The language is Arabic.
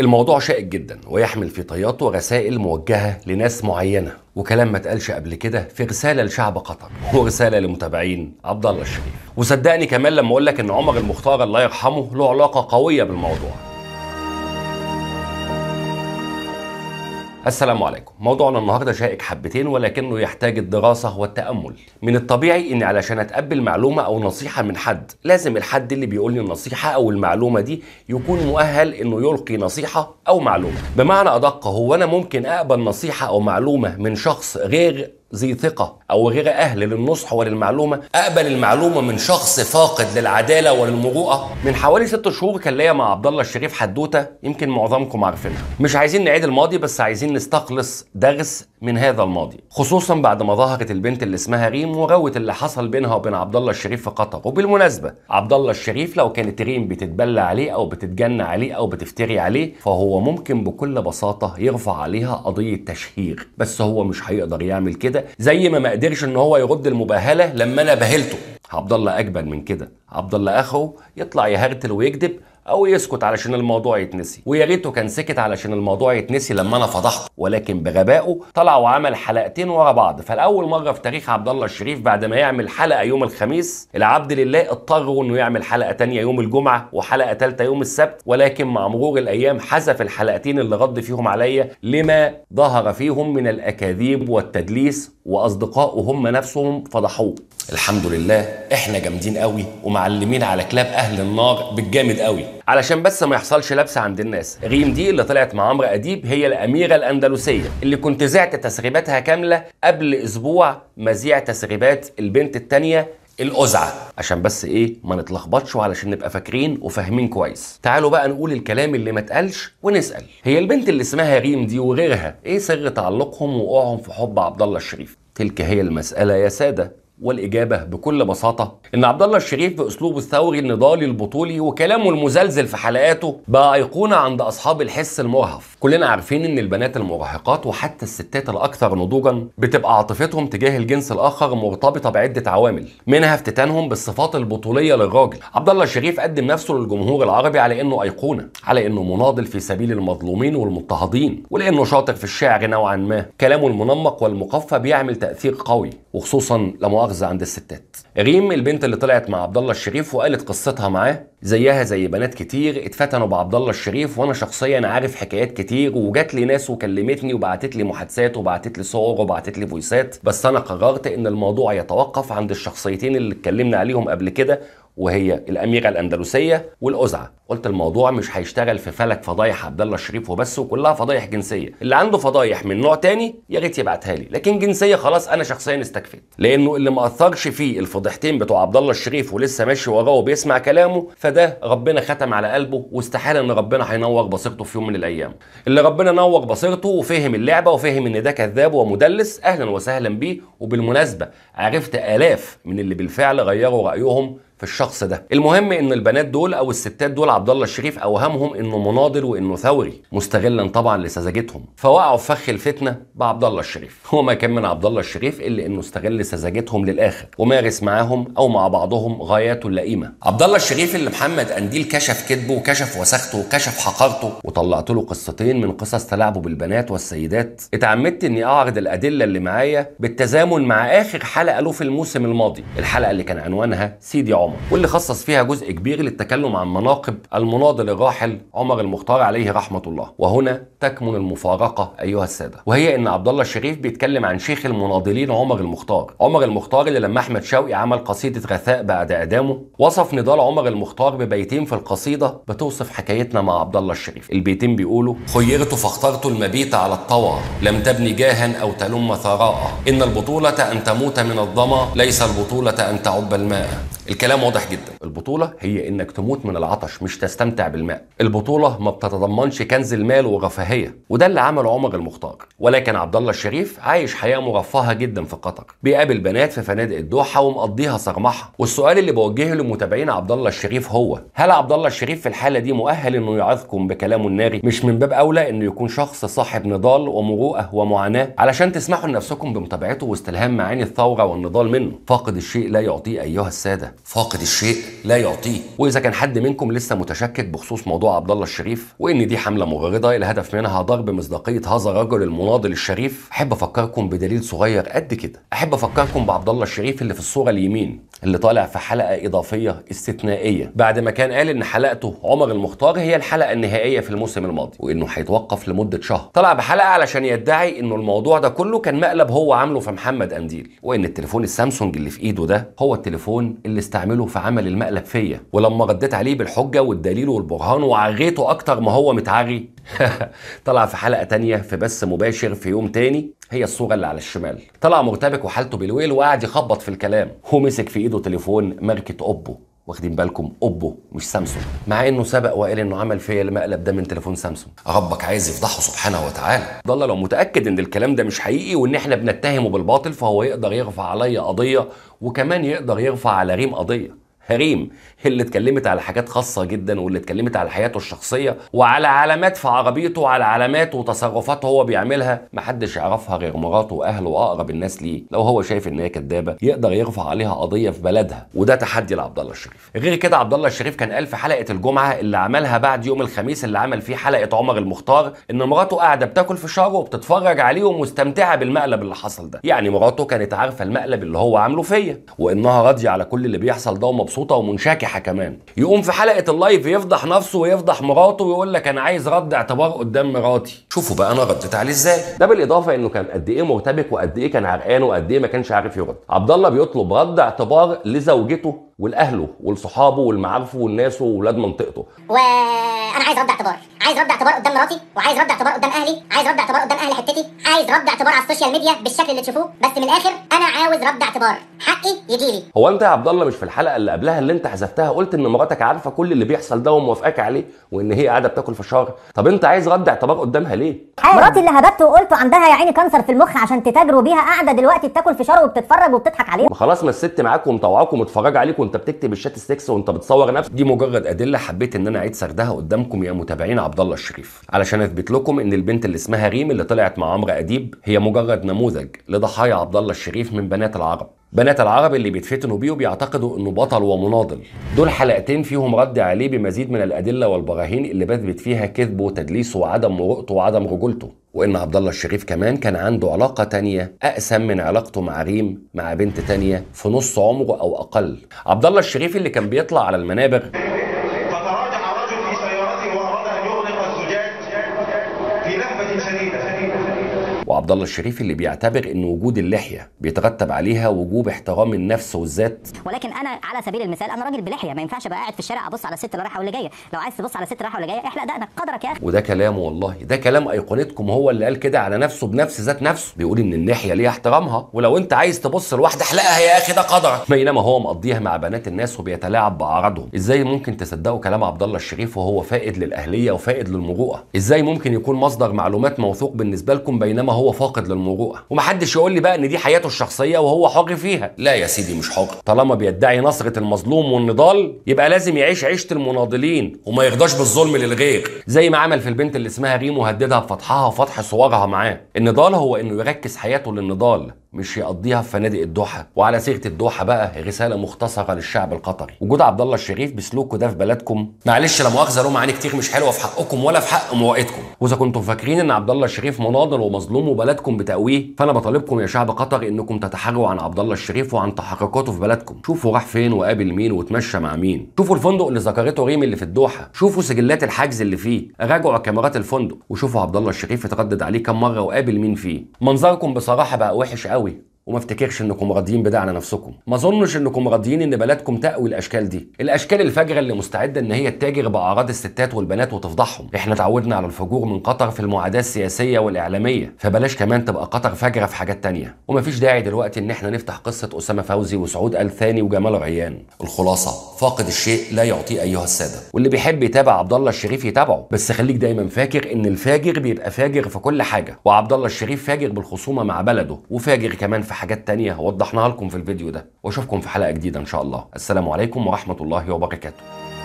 الموضوع شائك جدا ويحمل في طياته رسائل موجهة لناس معينة وكلام ما اتقالش قبل كده في رسالة لشعب قطر ورسالة لمتابعين عبد الله الشريف وصدقني كمان لما اقول لك ان عمر المختار الله يرحمه له علاقة قوية بالموضوع السلام عليكم موضوعنا النهارده شائك حبتين ولكنه يحتاج الدراسه والتامل من الطبيعي ان علشان اتقبل معلومه او نصيحه من حد لازم الحد اللي بيقول لي النصيحه او المعلومه دي يكون مؤهل انه يلقي نصيحه او معلومه بمعنى ادق هو انا ممكن اقبل نصيحه او معلومه من شخص غير ذي ثقة أو غير أهل للنصح وللمعلومة أقبل المعلومة من شخص فاقد للعدالة وللمروءة من حوالي ست شهور كان ليا مع عبد الله الشريف حدوتة يمكن معظمكم عارفينها مش عايزين نعيد الماضي بس عايزين نستخلص درس من هذا الماضي خصوصا بعد ما ظهرت البنت اللي اسمها ريم وغوت اللي حصل بينها وبين عبد الله الشريف في قطر وبالمناسبة عبد الله الشريف لو كانت ريم بتتبلى عليه أو بتتجنى عليه أو بتفتري عليه فهو ممكن بكل بساطة يرفع عليها قضية تشهير بس هو مش هيقدر يعمل كده كده زي ما ما قدرش ان هو يرد المباهله لما انا بهلته الله اجبن من كده الله اخو يطلع يهرتل ويكذب او يسكت علشان الموضوع يتنسي ويا ريته كان سكت علشان الموضوع يتنسي لما انا فضحته ولكن بغبائه طلع وعمل حلقتين ورا بعض فلاول مره في تاريخ عبد الله الشريف بعد ما يعمل حلقه يوم الخميس العبد لله اضطر انه يعمل حلقه تانية يوم الجمعه وحلقه ثالثه يوم السبت ولكن مع مرور الايام حذف الحلقتين اللي رد فيهم عليا لما ظهر فيهم من الاكاذيب والتدليس واصدقائه هم نفسهم فضحوه الحمد لله احنا جامدين قوي ومعلمين على كلاب اهل النار بالجامد قوي علشان بس ما يحصلش لبس عند الناس ريم دي اللي طلعت مع عمرو اديب هي الاميره الاندلسيه اللي كنت زعت تسريباتها كامله قبل اسبوع مزيع تسريبات البنت الثانيه الأزعة عشان بس ايه ما نتلخبطش وعلشان نبقى فاكرين وفاهمين كويس تعالوا بقى نقول الكلام اللي ما اتقالش ونسأل هي البنت اللي اسمها ريم دي وغيرها ايه سر تعلقهم وقوعهم في حب عبد الله الشريف تلك هي المسألة يا سادة والاجابه بكل بساطه ان عبد الله الشريف باسلوبه الثوري النضالي البطولي وكلامه المزلزل في حلقاته بقى ايقونه عند اصحاب الحس المرهف كلنا عارفين ان البنات المراهقات وحتى الستات الاكثر نضوجا بتبقى عاطفتهم تجاه الجنس الاخر مرتبطه بعده عوامل منها افتتانهم بالصفات البطوليه للراجل عبد الله الشريف قدم نفسه للجمهور العربي على انه ايقونه على انه مناضل في سبيل المظلومين والمضطهدين ولانه شاطر في الشعر نوعا ما كلامه المنمق والمقفى بيعمل تاثير قوي وخصوصا لما مؤاخذه عند الستات ريم البنت اللي طلعت مع عبد الله الشريف وقالت قصتها معاه زيها زي بنات كتير اتفتنوا بعبد الله الشريف وانا شخصيا عارف حكايات كتير وجات لي ناس وكلمتني وبعتت لي محادثات وبعتت لي صور وبعتت لي فويسات بس انا قررت ان الموضوع يتوقف عند الشخصيتين اللي اتكلمنا عليهم قبل كده وهي الاميره الاندلسيه والازعه قلت الموضوع مش هيشتغل في فلك فضايح عبد الله الشريف وبس وكلها فضايح جنسيه اللي عنده فضايح من نوع تاني يا ريت يبعتها لي لكن جنسيه خلاص انا شخصيا استكفيت لانه اللي ما اثرش فيه الفضيحتين بتوع عبد الله الشريف ولسه ماشي وراه وبيسمع كلامه فده ربنا ختم على قلبه واستحاله ان ربنا هينور بصيرته في يوم من الايام اللي ربنا نور بصيرته وفهم اللعبه وفهم ان ده كذاب ومدلس اهلا وسهلا بيه وبالمناسبه عرفت الاف من اللي بالفعل غيروا رايهم في الشخص ده المهم ان البنات دول او الستات دول عبد الله الشريف اوهمهم انه مناضل وانه ثوري مستغلا طبعا لسذاجتهم فوقعوا في فخ الفتنه بعبد الله الشريف وما كان من عبد الله الشريف الا انه استغل سذاجتهم للاخر ومارس معاهم او مع بعضهم غاياته اللئيمه عبد الله الشريف اللي محمد قنديل كشف كذبه وكشف وساخته وكشف حقارته وطلعت له قصتين من قصص تلاعبه بالبنات والسيدات اتعمدت اني اعرض الادله اللي معايا بالتزامن مع اخر حلقه له في الموسم الماضي الحلقه اللي كان عنوانها سيدي عمر واللي خصص فيها جزء كبير للتكلم عن مناقب المناضل الراحل عمر المختار عليه رحمة الله وهنا تكمن المفارقة أيها السادة وهي إن عبد الله الشريف بيتكلم عن شيخ المناضلين عمر المختار عمر المختار اللي لما أحمد شوقي عمل قصيدة غثاء بعد إعدامه وصف نضال عمر المختار ببيتين في القصيدة بتوصف حكايتنا مع عبد الله الشريف البيتين بيقولوا خيرت فاخترت المبيت على الطوى لم تبني جاها أو تلم ثراء إن البطولة أن تموت من الظما ليس البطولة أن تعب الماء الكلام كلام واضح جدا البطولة هي انك تموت من العطش مش تستمتع بالماء البطولة ما بتتضمنش كنز المال ورفاهية وده اللي عمله عمر المختار ولكن عبد الله الشريف عايش حياة مرفهة جدا في قطر بيقابل بنات في فنادق الدوحة ومقضيها صرمحة والسؤال اللي بوجهه لمتابعين عبد الله الشريف هو هل عبد الله الشريف في الحالة دي مؤهل انه يعظكم بكلامه الناري مش من باب اولى انه يكون شخص صاحب نضال ومروءة ومعاناة علشان تسمحوا لنفسكم بمتابعته واستلهام معاني الثورة والنضال منه فاقد الشيء لا يعطيه ايها السادة فاقد فاقد الشيء لا يعطيه واذا كان حد منكم لسه متشكك بخصوص موضوع عبد الله الشريف وان دي حمله مغرضه الهدف منها ضرب مصداقيه هذا الرجل المناضل الشريف احب افكركم بدليل صغير قد كده احب افكركم بعبد الله الشريف اللي في الصوره اليمين اللي طالع في حلقه اضافيه استثنائيه بعد ما كان قال ان حلقته عمر المختار هي الحلقه النهائيه في الموسم الماضي وانه هيتوقف لمده شهر طلع بحلقه علشان يدعي انه الموضوع ده كله كان مقلب هو عامله في محمد قنديل وان التليفون السامسونج اللي في ايده ده هو التليفون اللي استعمله في عمل المقلب فيا ولما رديت عليه بالحجه والدليل والبرهان وعريته اكتر ما هو متعري طلع في حلقه تانية في بث مباشر في يوم تاني هي الصوره اللي على الشمال طلع مرتبك وحالته بالويل وقاعد يخبط في الكلام ومسك في ايده تليفون ماركه اوبو واخدين بالكم اوبو مش سامسونج مع انه سبق وقال انه عمل فيا المقلب ده من تليفون سامسونج ربك عايز يفضحه سبحانه وتعالى ضل لو متاكد ان الكلام ده مش حقيقي وان احنا بنتهمه بالباطل فهو يقدر يرفع عليا قضيه وكمان يقدر يرفع على ريم قضيه هريم اللي اتكلمت على حاجات خاصة جدا واللي اتكلمت على حياته الشخصية وعلى علامات في عربيته وعلى علامات وتصرفات هو بيعملها محدش يعرفها غير مراته وأهله وأقرب الناس ليه لو هو شايف إن هي كدابة يقدر يرفع عليها قضية في بلدها وده تحدي لعبد الله الشريف غير كده عبد الله الشريف كان قال في حلقة الجمعة اللي عملها بعد يوم الخميس اللي عمل فيه حلقة عمر المختار إن مراته قاعدة بتاكل فشار وبتتفرج عليه ومستمتعة بالمقلب اللي حصل ده يعني مراته كانت عارفة المقلب اللي هو عامله فيا وإنها راضية على كل اللي بيحصل ده ومبسوطة مبسوطه ومنشكحه كمان يقوم في حلقه اللايف يفضح نفسه ويفضح مراته ويقول لك انا عايز رد اعتبار قدام مراتي شوفوا بقى انا ردت عليه ازاي ده بالاضافه انه كان قد ايه مرتبك وقد ايه كان عرقان وقد ايه ما كانش عارف يرد عبد الله بيطلب رد اعتبار لزوجته ولاهله ولصحابه ولمعارفه ولناسه وولاد منطقته وانا عايز رد اعتبار عايز رد اعتبار قدام مراتي وعايز رد اعتبار قدام اهلي عايز رد اعتبار قدام اهل حتتي عايز رد اعتبار على السوشيال ميديا بالشكل اللي تشوفوه بس من الاخر انا عاوز رد اعتبار حقي يجي لي هو انت يا عبد الله مش في الحلقه اللي قبلها اللي انت حذفتها قلت ان مراتك عارفه كل اللي بيحصل ده وموافقاك عليه وان هي قاعده بتاكل فشار طب انت عايز رد اعتبار قدامها ليه مراتي اللي هبته وقلت عندها يا عيني كانسر في المخ عشان تتاجروا بيها قاعده دلوقتي بتاكل فشار وبتتفرج وبتضحك عليه خلاص ما الست معاك ومطوعاك ومتفرج عليك وانت بتكتب الشات ستكس وانت بتصور نفسك دي مجرد ادله حبيت ان انا اعيد سردها قدامكم يا متابعين عبد الله الشريف علشان اثبت لكم ان البنت اللي اسمها ريم اللي طلعت مع عمرو اديب هي مجرد نموذج لضحايا عبد الله الشريف من بنات العرب بنات العرب اللي بيتفتنوا بيه وبيعتقدوا انه بطل ومناضل دول حلقتين فيهم رد عليه بمزيد من الادله والبراهين اللي بثبت فيها كذبه وتدليسه وعدم مروءته وعدم رجولته وان عبد الله الشريف كمان كان عنده علاقه تانية اقسم من علاقته مع ريم مع بنت تانية في نص عمره او اقل عبد الله الشريف اللي كان بيطلع على المنابر وعبد الله الشريف اللي بيعتبر ان وجود اللحيه بيترتب عليها وجوب احترام النفس والذات ولكن انا على سبيل المثال انا راجل بلحيه ما ينفعش ابقى قاعد في الشارع ابص على ست اللي رايحه واللي جايه لو عايز تبص على ست رايحه واللي جايه احلق دقنك قدرك يا اخي وده كلامه والله ده كلام ايقونتكم هو اللي قال كده على نفسه بنفس ذات نفسه بيقول ان اللحيه ليها احترامها ولو انت عايز تبص لواحده احلقها يا اخي ده قدرك بينما هو مقضيها مع بنات الناس وبيتلاعب باعراضهم ازاي ممكن تصدقوا كلام عبد الله الشريف وهو فائد للاهليه وفائد للمروءه ازاي ممكن يكون مصدر معلومات موثوق بالنسبه لكم بينما هو فاقد للمروءه ومحدش يقول لي بقى ان دي حياته الشخصيه وهو حاقي فيها لا يا سيدي مش حاقي طالما بيدعي نصره المظلوم والنضال يبقى لازم يعيش عيشه المناضلين وما يرضاش بالظلم للغير زي ما عمل في البنت اللي اسمها ريم وهددها بفتحها وفتح صورها معاه النضال هو انه يركز حياته للنضال مش يقضيها في فنادق الدوحه وعلى سيره الدوحه بقى رساله مختصره للشعب القطري وجود عبد الله الشريف بسلوكه ده في بلدكم معلش لا مؤاخذه لو معاني كتير مش حلوه في حقكم ولا في حق مواقيتكم واذا كنتم فاكرين ان عبد الله الشريف مناضل ومظلوم قوموا بلدكم بتقويه فانا بطالبكم يا شعب قطر انكم تتحروا عن عبد الله الشريف وعن تحركاته في بلدكم شوفوا راح فين وقابل مين واتمشى مع مين شوفوا الفندق اللي ذكرته ريم اللي في الدوحه شوفوا سجلات الحجز اللي فيه راجعوا كاميرات الفندق وشوفوا عبد الله الشريف اتردد عليه كم مره وقابل مين فيه منظركم بصراحه بقى وحش قوي وما افتكرش انكم راضيين بده على نفسكم ما اظنش انكم راضيين ان بلدكم تقوي الاشكال دي الاشكال الفجره اللي مستعده ان هي تتاجر باعراض الستات والبنات وتفضحهم احنا اتعودنا على الفجور من قطر في المعاداه السياسيه والاعلاميه فبلاش كمان تبقى قطر فجره في حاجات تانية ومفيش داعي دلوقتي ان احنا نفتح قصه اسامه فوزي وسعود ال ثاني وجمال ريان الخلاصه فاقد الشيء لا يعطيه ايها الساده واللي بيحب يتابع عبد الله الشريف يتابعه بس خليك دايما فاكر ان الفاجر بيبقى فاجر في كل حاجه وعبد الله الشريف فاجر بالخصومه مع بلده وفاجر كمان في حاجات تانية وضحناها لكم في الفيديو ده واشوفكم في حلقة جديدة ان شاء الله السلام عليكم ورحمة الله وبركاته